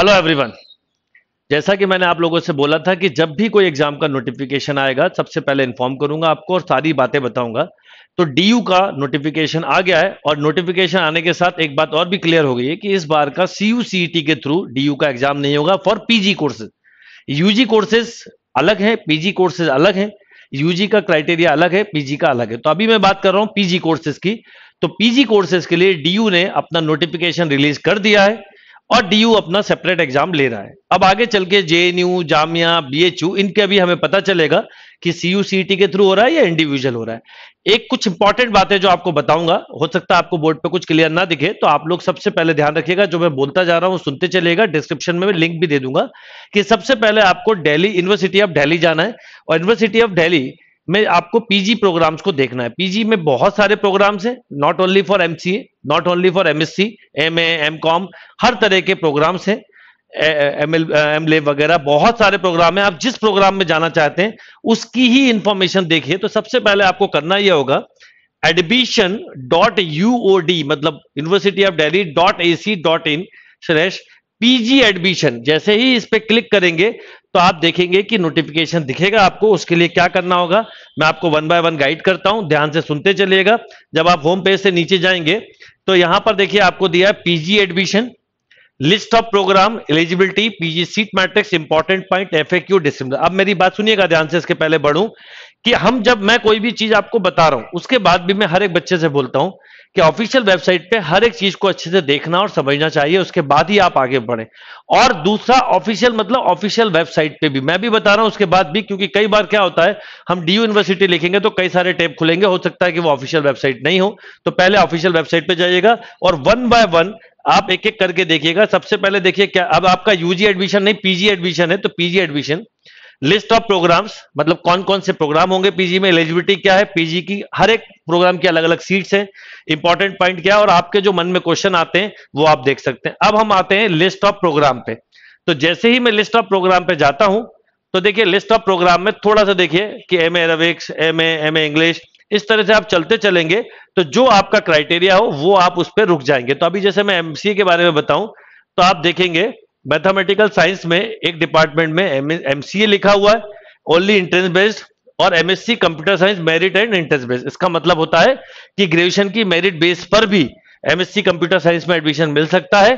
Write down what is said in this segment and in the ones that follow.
Hello everyone जैसा कि मैंने आप लोगों से बोला था कि जब भी कोई एग्जाम का नोटिफिकेशन आएगा सबसे पहले इन्फॉर्म करूंगा आपको और सारी बातें बताऊंगा तो डीयू का नोटिफिकेशन आ गया है और नोटिफिकेशन आने के साथ एक बात और भी क्लियर हो गई है कि इस बार का सी e के थ्रू डी का एग्जाम नहीं होगा for PG courses UG courses अलग है पीजी कोर्सेज अलग है यूजी का क्राइटेरिया अलग है पीजी का अलग है तो अभी मैं बात कर रहा हूं पीजी कोर्सेज की तो पीजी कोर्सेज के लिए डीयू ने अपना नोटिफिकेशन रिलीज कर दिया है और यू अपना सेपरेट एग्जाम ले रहा है अब आगे चल के जेएनयू जामिया यू इनके अभी हमें पता चलेगा कि सी सीईटी के थ्रू हो रहा है या इंडिविजुअल हो रहा है एक कुछ इंपॉर्टेंट बातें जो आपको बताऊंगा हो सकता है आपको बोर्ड पे कुछ क्लियर ना दिखे तो आप लोग सबसे पहले ध्यान रखिएगा जो मैं बोलता जा रहा हूं सुनते चलेगा डिस्क्रिप्शन में मैं लिंक भी दे दूंगा कि सबसे पहले आपको डेली यूनिवर्सिटी ऑफ डेली जाना है और यूनिवर्सिटी ऑफ डेली में आपको पीजी प्रोग्राम्स को देखना है पीजी में बहुत सारे प्रोग्राम्स हैं not only for MCA not only for MSc MA MCom हर तरह के प्रोग्राम्स हैं एमएल एमले वगैरह बहुत सारे प्रोग्राम है आप जिस प्रोग्राम में जाना चाहते हैं उसकी ही इंफॉर्मेशन देखिए तो सबसे पहले आपको करना यह होगा admission dot U O D मतलब university of Delhi dot A C dot in slash PG admission जैसे ही इस पर क्लिक करेंगे तो आप देखेंगे कि नोटिफिकेशन दिखेगा आपको उसके लिए क्या करना होगा मैं आपको वन बाय वन गाइड करता हूं ध्यान से सुनते चलिएगा जब आप होम पेज से नीचे जाएंगे तो यहां पर देखिए आपको दिया है PG admission list of program eligibility PG seat matrix important point F A अब मेरी बात सुनिएगा ध्यान से इसके पहले बढ़ू कि हम जब मैं कोई भी चीज आपको बता रहा हूं उसके बाद भी मैं हर एक बच्चे से बोलता हूं कि ऑफिशियल वेबसाइट पे हर एक चीज को अच्छे से देखना और समझना चाहिए उसके बाद ही आप आगे बढ़े और दूसरा ऑफिशियल मतलब ऑफिशियल वेबसाइट पे भी मैं भी बता रहा हूं उसके बाद भी क्योंकि कई बार क्या होता है हम डी यूनिवर्सिटी लिखेंगे तो कई सारे टेप खुलेंगे हो सकता है कि वो ऑफिशियल वेबसाइट नहीं हो तो पहले ऑफिशियल वेबसाइट पर जाइएगा और वन बाय वन आप एक एक करके देखिएगा सबसे पहले देखिए क्या अब आपका यूजी एडमिशन नहीं पीजी एडमिशन है तो PG admission list of programs मतलब कौन कौन से प्रोग्राम होंगे पीजी में एलिजिबिलिटी क्या है पीजी की हर एक प्रोग्राम की अलग अलग सीट्स हैं इंपॉर्टेंट पॉइंट क्या है और आपके जो मन में क्वेश्चन आते हैं वो आप देख सकते हैं अब हम आते हैं लिस्ट ऑफ प्रोग्राम पे तो जैसे ही मैं लिस्ट ऑफ प्रोग्राम पे जाता हूं तो देखिए लिस्ट ऑफ प्रोग्राम में थोड़ा सा देखिए कि M A aerobics M M A English इस तरह से आप चलते चलेंगे तो जो आपका क्राइटेरिया हो वो आप उस पर रुक जाएंगे तो अभी जैसे मैं एमसीए के बारे में बताऊं तो आप देखेंगे मैथमेटिकल साइंस में एक डिपार्टमेंट में एमसीए लिखा हुआ है ओनली इंट्रेंस बेस्ड और MSc computer science merit and entrance based इसका मतलब होता है कि ग्रेजुएशन की मेरिट बेस पर भी एमएससी कंप्यूटर साइंस में एडमिशन मिल सकता है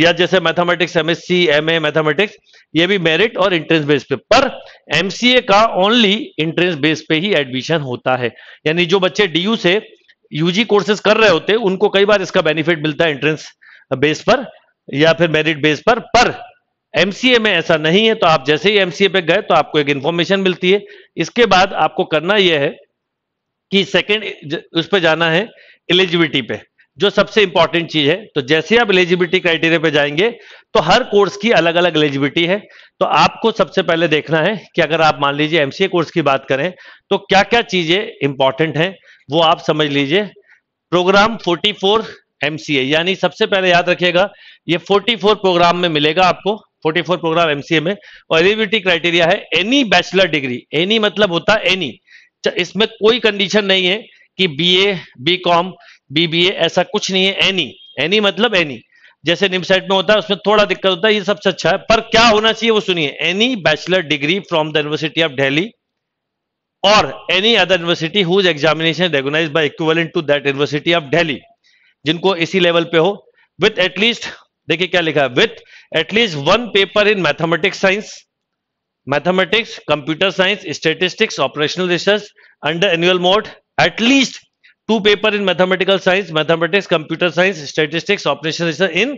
या जैसे मैथमेटिक्स एमएससी एमए मैथमेटिक्स ये भी मेरिट और इंट्रेंस बेस पे पर एमसीए का ओनली इंट्रेंस बेस पे ही एडमिशन होता है यानी जो बच्चे डीयू से यूजी कोर्सेज कर रहे होते हैं उनको कई बार इसका बेनिफिट मिलता है एंट्रेंस बेस पर या फिर मेरिट बेस पर पर एमसीए में ऐसा नहीं है तो आप जैसे ही एमसीए पे गए तो आपको एक इंफॉर्मेशन मिलती है इसके बाद आपको करना यह है कि सेकेंड उस पर जाना है एलिजिबिलिटी पे जो सबसे इंपॉर्टेंट चीज है तो जैसे आप एलिजिबिलिटी क्राइटेरिया पे जाएंगे तो हर कोर्स की अलग अलग एलिजिबिलिटी है तो आपको सबसे पहले देखना है कि अगर आप मान लीजिए एमसीए कोर्स की बात करें तो क्या क्या चीजें इंपॉर्टेंट हैं वो आप समझ लीजिए प्रोग्राम 44 एमसीए यानी सबसे पहले याद रखिएगा ये 44 प्रोग्राम में मिलेगा आपको 44 प्रोग्राम एमसीए में और एलिजिबिलिटी क्राइटेरिया है एनी बैचलर डिग्री एनी मतलब होता है एनी इसमें कोई कंडीशन नहीं है कि बीए बीकॉम बीबीए ऐसा कुछ नहीं है एनी एनी मतलब एनी जैसे निमसेट में होता है उसमें थोड़ा दिक्कत होता है ये सबसे अच्छा है पर क्या होना चाहिए वो सुनिए any bachelor degree from the university of Delhi और any other university whose examination recognised by equivalent to that university of Delhi जिनको इसी लेवल पे हो विथ एटलीस्ट देखिए क्या लिखा है with at least one paper in mathematics science mathematics computer science statistics operational research under annual mode at least two paper in mathematical science mathematics computer science statistics operational in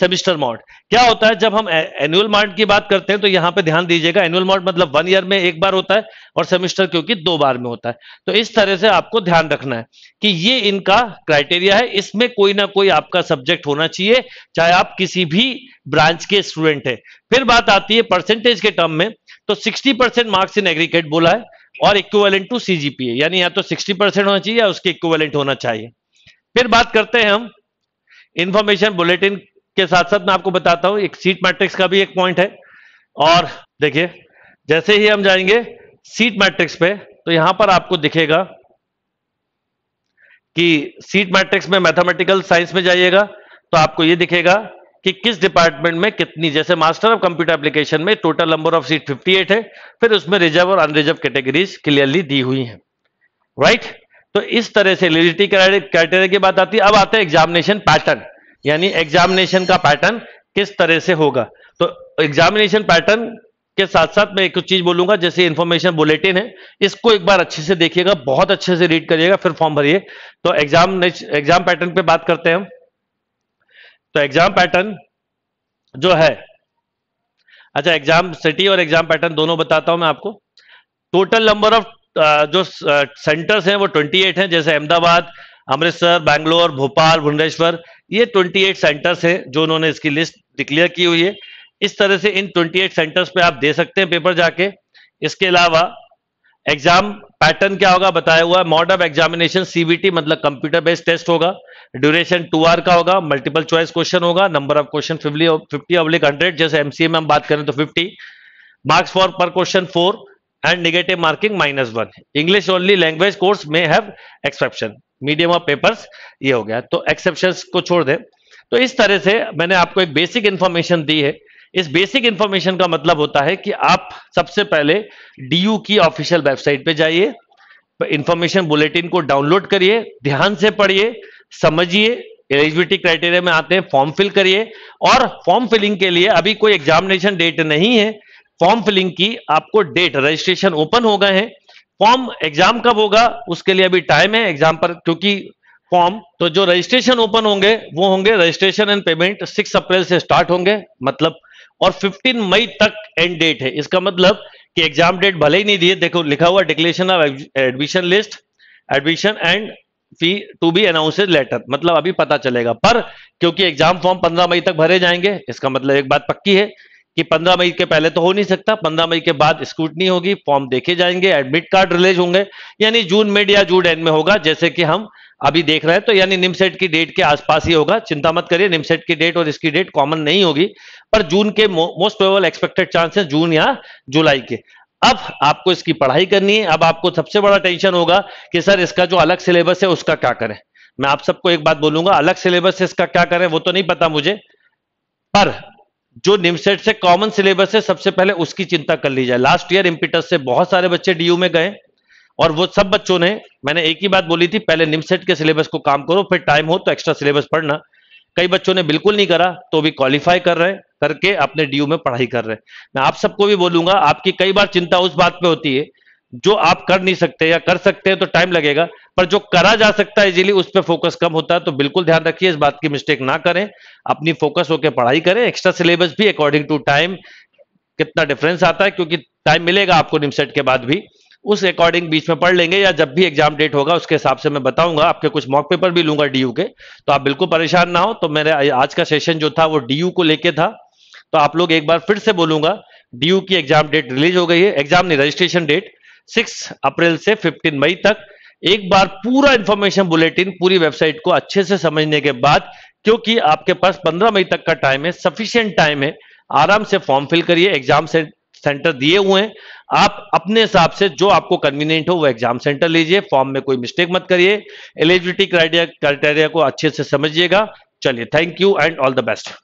semester mode क्या होता है जब हम annual mod की बात करते हैं तो यहाँ पे ध्यान दीजिएगा एनुअल मॉड मतलब वन ईयर में एक बार होता है और सेमिस्टर क्योंकि दो बार में होता है तो इस तरह से आपको ध्यान रखना है कि ये इनका क्राइटेरिया है इसमें कोई ना कोई आपका सब्जेक्ट होना चाहिए चाहे आप किसी भी ब्रांच के स्टूडेंट है फिर बात आती है परसेंटेज के टर्म में तो sixty percent marks in aggregate बोला है और इक्वेलेंट टू सीजीपीए यानी या तो 60 परसेंट होना चाहिए या उसके इक्वेलेंट होना चाहिए फिर बात करते हैं हम इंफॉर्मेशन बुलेटिन के साथ साथ मैं आपको बताता हूं एक सीट मैट्रिक्स का भी एक पॉइंट है और देखिए जैसे ही हम जाएंगे सीट मैट्रिक्स पे तो यहां पर आपको दिखेगा कि सीट मैट्रिक्स में मैथमेटिकल साइंस में जाइएगा तो आपको यह दिखेगा कि किस डिपार्टमेंट में कितनी जैसे मास्टर ऑफ कंप्यूटर एप्लीकेशन में total number of seat fifty है फिर उसमें रिजर्व और अनरिजर्व कैटेगरीज क्लियरली दी हुई है राइट right? तो इस तरह से एलिजिबिलिटी क्राइटेरिया की बात आती है अब आते है एग्जामिनेशन पैटर्न यानी एग्जामिनेशन का पैटर्न किस तरह से होगा तो एग्जामिनेशन पैटर्न के साथ साथ मैं एक चीज बोलूंगा जैसे इंफॉर्मेशन बुलेटिन है इसको एक बार अच्छे से देखिएगा बहुत अच्छे से रीड करिएगा फिर फॉर्म भरिए तो एग्जाम एग्जाम पैटर्न पे बात करते हैं हम तो एग्जाम पैटर्न जो है अच्छा एग्जाम सिटी और एग्जाम पैटर्न दोनों बताता हूं मैं आपको टोटल नंबर ऑफ जो सेंटर्स हैं वो 28 हैं जैसे अहमदाबाद अमृतसर बैंगलोर भोपाल भुवनेश्वर ये 28 सेंटर्स हैं जो उन्होंने इसकी लिस्ट डिक्लेयर की हुई है इस तरह से इन 28 सेंटर्स पे आप दे सकते हैं पेपर जाके इसके अलावा एग्जाम पैटर्न क्या होगा बताया हुआ है मॉड ऑफ एग्जामिनेशन सीबीटी मतलब कंप्यूटर बेस्ड टेस्ट होगा ड्यूरेशन टू आर का होगा मल्टीपल चॉइस क्वेश्चन होगा number of question fifty oblique hundred जैसे एमसीए में हम बात करें तो fifty marks for per question four and negative marking minus one English only language course में have exception medium of papers ये हो गया तो एक्सेप्शन को छोड़ दें तो इस तरह से मैंने आपको एक बेसिक इंफॉर्मेशन दी है इस बेसिक इंफॉर्मेशन का मतलब होता है कि आप सबसे पहले डी की ऑफिशियल वेबसाइट पे जाइए इंफॉर्मेशन बुलेटिन को डाउनलोड करिए ध्यान से पढ़िए समझिए एलिजिबिलिटी क्राइटेरिया में आते हैं फॉर्म फिल करिए और फॉर्म फिलिंग के लिए अभी कोई एग्जामिनेशन डेट नहीं है फॉर्म फिलिंग की आपको डेट रजिस्ट्रेशन ओपन हो गए हैं फॉर्म एग्जाम कब होगा उसके लिए अभी टाइम है एग्जाम पर क्योंकि फॉर्म तो जो रजिस्ट्रेशन ओपन होंगे वो होंगे रजिस्ट्रेशन एंड पेमेंट 6 अप्रैल से स्टार्ट होंगे मतलब और 15 मई तक एंड डेट है इसका मतलब कि एग्जाम डेट भले ही नहीं दिए देखो लिखा हुआ declaration of admission list admission and fee to be announce later मतलब अभी पता चलेगा पर क्योंकि एग्जाम फॉर्म 15 मई तक भरे जाएंगे इसका मतलब एक बात पक्की है कि 15 मई के पहले तो हो नहीं सकता 15 मई के बाद स्क्रूटनी होगी फॉर्म देखे जाएंगे एडमिट कार्ड रिलीज होंगे यानी जून मिड या जून एंड में होगा जैसे कि हम अभी देख रहे हैं तो यानी निमसेट की डेट के आसपास ही होगा चिंता मत करिए निमसेट की डेट और इसकी डेट कॉमन नहीं होगी पर जून के मोस्ट प्रोबेबल एक्सपेक्टेड चांस है जून या जुलाई के अब आपको इसकी पढ़ाई करनी है अब आपको सबसे बड़ा टेंशन होगा कि सर इसका जो अलग सिलेबस है उसका क्या करें मैं आप सबको एक बात बोलूंगा अलग सिलेबस से इसका क्या करें वो तो नहीं पता मुझे पर जो निमसेट से कॉमन सिलेबस है सबसे पहले उसकी चिंता कर ली जाए लास्ट ईयर इम्पिटस से बहुत सारे बच्चे डीयू में गए और वो सब बच्चों ने मैंने एक ही बात बोली थी पहले निमसेट के सिलेबस को काम करो फिर टाइम हो तो एक्स्ट्रा सिलेबस पढ़ना कई बच्चों ने बिल्कुल नहीं करा तो भी क्वालिफाई कर रहे करके अपने डीयू में पढ़ाई कर रहे मैं आप सबको भी बोलूंगा आपकी कई बार चिंता उस बात पे होती है जो आप कर नहीं सकते या कर सकते हैं तो टाइम लगेगा पर जो करा जा सकता है इजीली उस पर फोकस कम होता है तो बिल्कुल ध्यान रखिए इस बात की मिस्टेक ना करें अपनी फोकस होकर पढ़ाई करें एक्स्ट्रा सिलेबस भी अकॉर्डिंग टू टाइम कितना डिफरेंस आता है क्योंकि टाइम मिलेगा आपको निमसेट के बाद भी उस अकॉर्डिंग बीच में पढ़ लेंगे या जब भी एग्जाम डेट होगा उसके हिसाब से मैं बताऊंगा आपके कुछ मॉक पेपर भी लूंगा डीयू के तो आप बिल्कुल परेशान ना हो तो मेरे आज का सेशन जो था वो डीयू को लेके था तो आप लोग एक बार फिर से बोलूंगा डीयू की एग्जाम डेट रिलीज हो गई है एग्जाम नहीं रजिस्ट्रेशन डेट सिक्स अप्रैल से फिफ्टीन मई तक एक बार पूरा इंफॉर्मेशन बुलेटिन पूरी वेबसाइट को अच्छे से समझने के बाद क्योंकि आपके पास 15 मई तक का टाइम है सफिशियंट टाइम है आराम से फॉर्म फिल करिए एग्जाम से सेंटर दिए हुए हैं आप अपने हिसाब से जो आपको कन्वीनियंट हो वो एग्जाम सेंटर लीजिए फॉर्म में कोई मिस्टेक मत करिए एलिजिबिलिटी क्राइटेरिया क्राइटेरिया को अच्छे से समझिएगा चलिए thank you and all the best